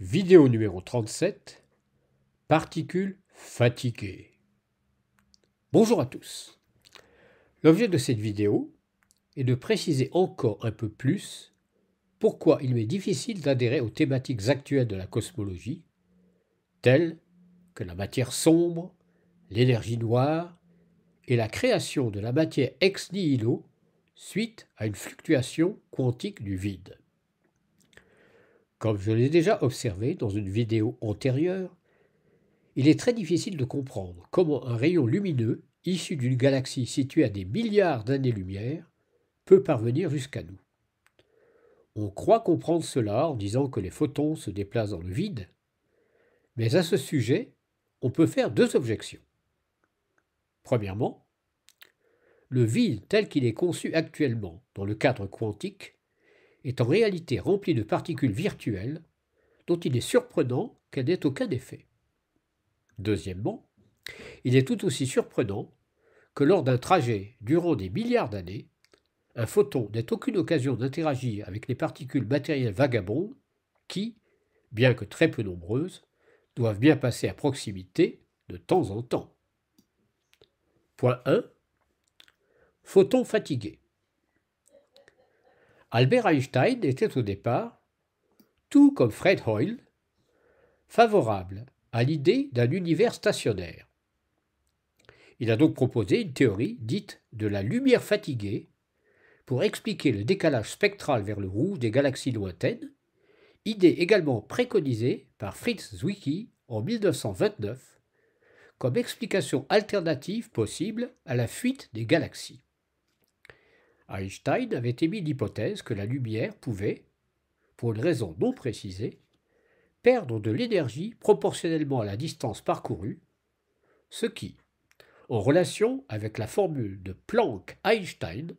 Vidéo numéro 37 Particules fatiguées. Bonjour à tous. L'objet de cette vidéo est de préciser encore un peu plus pourquoi il m'est difficile d'adhérer aux thématiques actuelles de la cosmologie, telles que la matière sombre, l'énergie noire et la création de la matière ex nihilo suite à une fluctuation quantique du vide. Comme je l'ai déjà observé dans une vidéo antérieure, il est très difficile de comprendre comment un rayon lumineux issu d'une galaxie située à des milliards d'années-lumière peut parvenir jusqu'à nous. On croit comprendre cela en disant que les photons se déplacent dans le vide, mais à ce sujet, on peut faire deux objections. Premièrement, le vide tel qu'il est conçu actuellement dans le cadre quantique est en réalité remplie de particules virtuelles dont il est surprenant qu'elle n'aient aucun effet. Deuxièmement, il est tout aussi surprenant que lors d'un trajet durant des milliards d'années, un photon n'ait aucune occasion d'interagir avec les particules matérielles vagabondes qui, bien que très peu nombreuses, doivent bien passer à proximité de temps en temps. Point 1. Photon fatigué. Albert Einstein était au départ, tout comme Fred Hoyle, favorable à l'idée d'un univers stationnaire. Il a donc proposé une théorie dite de la lumière fatiguée pour expliquer le décalage spectral vers le rouge des galaxies lointaines, idée également préconisée par Fritz Zwicky en 1929 comme explication alternative possible à la fuite des galaxies. Einstein avait émis l'hypothèse que la lumière pouvait, pour une raison non précisée, perdre de l'énergie proportionnellement à la distance parcourue, ce qui, en relation avec la formule de Planck-Einstein,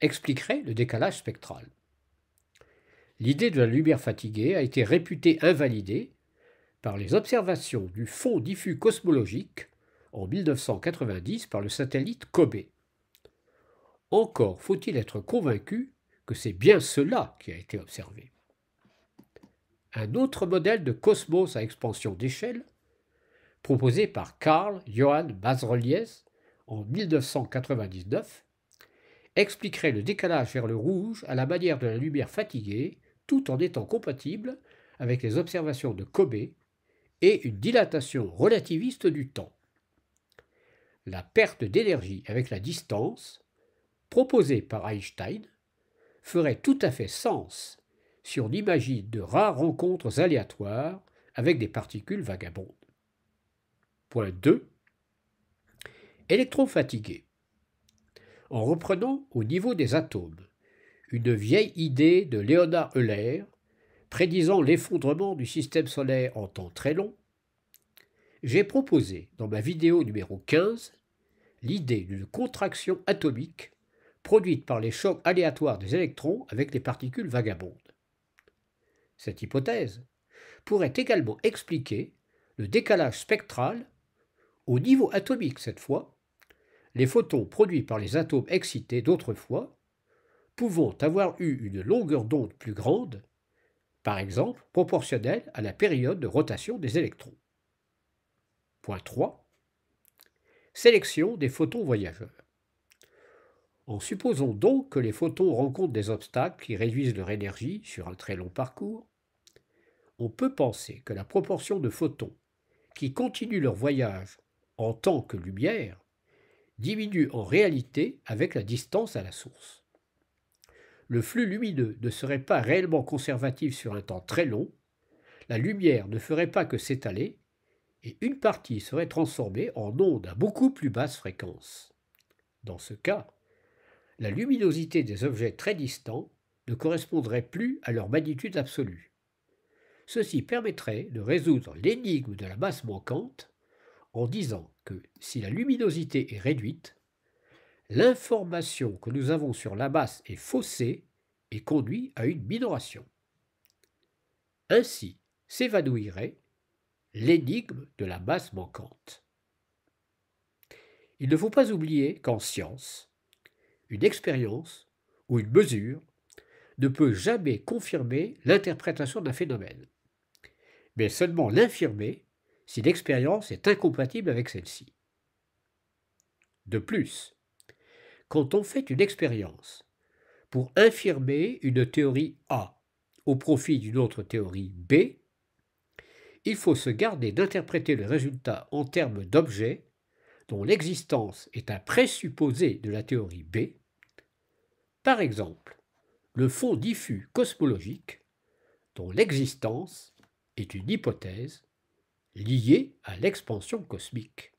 expliquerait le décalage spectral. L'idée de la lumière fatiguée a été réputée invalidée par les observations du fond diffus cosmologique en 1990 par le satellite Kobe encore faut-il être convaincu que c'est bien cela qui a été observé. Un autre modèle de cosmos à expansion d'échelle, proposé par Karl Johann Basrelies en 1999, expliquerait le décalage vers le rouge à la manière de la lumière fatiguée, tout en étant compatible avec les observations de Kobe et une dilatation relativiste du temps. La perte d'énergie avec la distance proposé par Einstein ferait tout à fait sens si on imagine de rares rencontres aléatoires avec des particules vagabondes. Point 2. fatigués. En reprenant au niveau des atomes une vieille idée de Léonard Euler prédisant l'effondrement du système solaire en temps très long, j'ai proposé dans ma vidéo numéro 15 l'idée d'une contraction atomique produites par les chocs aléatoires des électrons avec les particules vagabondes. Cette hypothèse pourrait également expliquer le décalage spectral, au niveau atomique cette fois, les photons produits par les atomes excités d'autrefois, pouvant avoir eu une longueur d'onde plus grande, par exemple proportionnelle à la période de rotation des électrons. Point 3. Sélection des photons voyageurs. En supposant donc que les photons rencontrent des obstacles qui réduisent leur énergie sur un très long parcours, on peut penser que la proportion de photons qui continuent leur voyage en tant que lumière diminue en réalité avec la distance à la source. Le flux lumineux ne serait pas réellement conservatif sur un temps très long, la lumière ne ferait pas que s'étaler, et une partie serait transformée en ondes à beaucoup plus basse fréquence. Dans ce cas, la luminosité des objets très distants ne correspondrait plus à leur magnitude absolue. Ceci permettrait de résoudre l'énigme de la masse manquante en disant que si la luminosité est réduite, l'information que nous avons sur la masse est faussée et conduit à une minoration. Ainsi s'évanouirait l'énigme de la masse manquante. Il ne faut pas oublier qu'en science, une expérience ou une mesure ne peut jamais confirmer l'interprétation d'un phénomène, mais seulement l'infirmer si l'expérience est incompatible avec celle-ci. De plus, quand on fait une expérience pour infirmer une théorie A au profit d'une autre théorie B, il faut se garder d'interpréter le résultat en termes d'objets dont l'existence est un présupposé de la théorie B, par exemple, le fond diffus cosmologique, dont l'existence est une hypothèse liée à l'expansion cosmique.